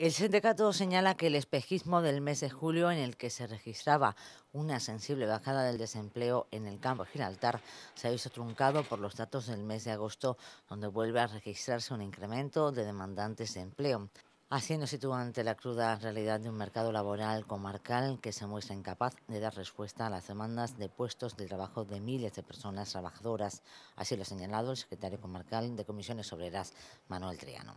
El sindicato señala que el espejismo del mes de julio en el que se registraba una sensible bajada del desempleo en el campo giraltar se ha visto truncado por los datos del mes de agosto, donde vuelve a registrarse un incremento de demandantes de empleo. Así nos sitúa ante la cruda realidad de un mercado laboral comarcal que se muestra incapaz de dar respuesta a las demandas de puestos de trabajo de miles de personas trabajadoras. Así lo ha señalado el secretario comarcal de Comisiones Obreras, Manuel Triano.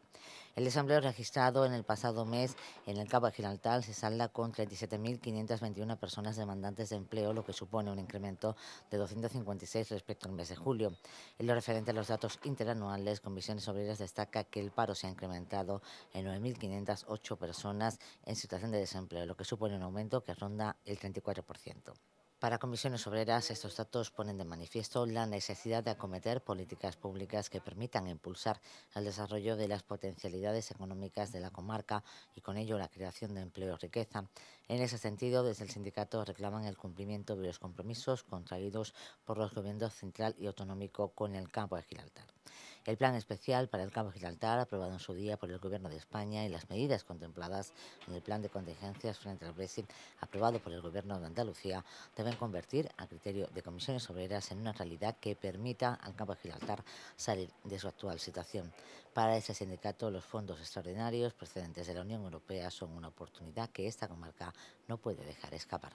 El desempleo registrado en el pasado mes en el Cabo de Giraltal se salda con 37.521 personas demandantes de empleo, lo que supone un incremento de 256 respecto al mes de julio. En lo referente a los datos interanuales, Comisiones Obreras destaca que el paro se ha incrementado en 9.508 personas en situación de desempleo, lo que supone un aumento que ronda el 34%. Para comisiones obreras, estos datos ponen de manifiesto la necesidad de acometer políticas públicas que permitan impulsar el desarrollo de las potencialidades económicas de la comarca y con ello la creación de empleo y riqueza. En ese sentido, desde el sindicato reclaman el cumplimiento de los compromisos contraídos por los gobiernos central y autonómico con el campo de Giraltar. El plan especial para el campo Gibraltar, aprobado en su día por el Gobierno de España, y las medidas contempladas en el plan de contingencias frente al Brexit, aprobado por el Gobierno de Andalucía, deben convertir, a criterio de comisiones obreras, en una realidad que permita al campo Gibraltar salir de su actual situación. Para ese sindicato, los fondos extraordinarios procedentes de la Unión Europea son una oportunidad que esta comarca no puede dejar escapar.